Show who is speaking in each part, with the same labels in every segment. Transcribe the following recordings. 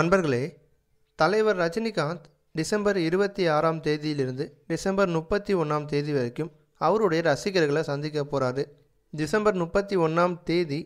Speaker 1: நண்பர்களே தலைவர் ரஜினிகாந்த் டிசம்பர் இருபத்தி ஆறாம் தேதியிலிருந்து டிசம்பர் முப்பத்தி ஒன்றாம் தேதி வரைக்கும் அவருடைய ரசிகர்களை சந்திக்க போகிறாரு டிசம்பர் முப்பத்தி ஒன்றாம் தேதி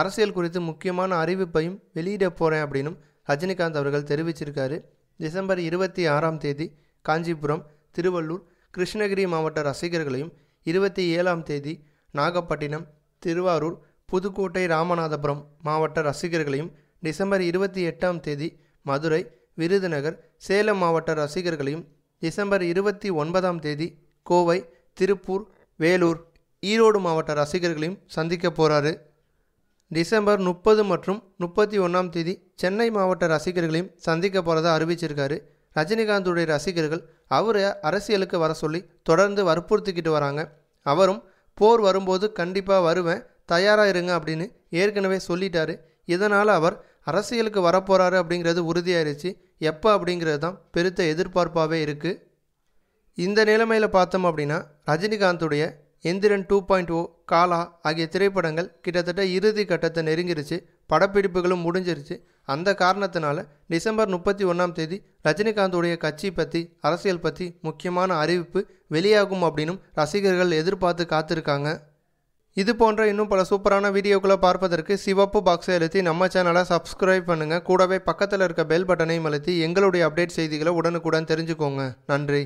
Speaker 1: அரசியல் குறித்து முக்கியமான அறிவிப்பையும் வெளியிட போகிறேன் அப்படின்னும் ரஜினிகாந்த் அவர்கள் தெரிவிச்சிருக்காரு டிசம்பர் இருபத்தி ஆறாம் தேதி காஞ்சிபுரம் திருவள்ளூர் கிருஷ்ணகிரி மாவட்ட ரசிகர்களையும் இருபத்தி ஏழாம் தேதி நாகப்பட்டினம் திருவாரூர் புதுக்கோட்டை ராமநாதபுரம் மாவட்ட ரசிகர்களையும் டிசம்பர் இருபத்தி எட்டாம் தேதி மதுரை விருதுநகர் சேலம் மாவட்ட ரசிகர்களையும் டிசம்பர் இருபத்தி ஒன்பதாம் தேதி கோவை திருப்பூர் வேலூர் ஈரோடு மாவட்ட ரசிகர்களையும் சந்திக்க போகிறாரு டிசம்பர் முப்பது மற்றும் முப்பத்தி ஒன்றாம் தேதி சென்னை மாவட்ட ரசிகர்களையும் சந்திக்க போகிறதா அறிவிச்சிருக்காரு ரஜினிகாந்துடைய ரசிகர்கள் அவரை அரசியலுக்கு வர சொல்லி தொடர்ந்து வற்புறுத்திக்கிட்டு வராங்க அவரும் போர் வரும்போது கண்டிப்பாக வருவேன் தயாராக இருங்க அப்படின்னு ஏற்கனவே சொல்லிட்டாரு இதனால் அவர் அரசியலுக்கு வரப்போகிறாரு அப்படிங்கிறது உறுதியாயிருச்சு எப்போ அப்படிங்கிறது தான் பெருத்த எதிர்பார்ப்பாகவே இருக்குது இந்த நிலைமையில் பார்த்தோம் அப்படின்னா ரஜினிகாந்துடைய Enthiran two point O Kaala ஆகிய திரைப்படங்கள் கிட்டத்தட்ட இறுதி கட்டத்தை நெருங்கிருச்சு படப்பிடிப்புகளும் முடிஞ்சிருச்சு அந்த காரணத்தினால டிசம்பர் முப்பத்தி ஒன்றாம் தேதி ரஜினிகாந்துடைய கட்சி பற்றி அரசியல் பற்றி முக்கியமான அறிவிப்பு வெளியாகும் அப்படின்னும் ரசிகர்கள் எதிர்பார்த்து காத்திருக்காங்க இது போன்ற இன்னும் பல சூப்பரான வீடியோக்களை பார்ப்பதற்கு சிவப்பு பாக்ஸை அழுத்தி நம்ம சேனலை சப்ஸ்கிரைப் பண்ணுங்கள் கூடவே பக்கத்தில் இருக்க பெல் பட்டனையும் அழுத்தி எங்களுடைய அப்டேட் செய்திகளை உடனுக்குடன் தெரிஞ்சுக்கோங்க நன்றி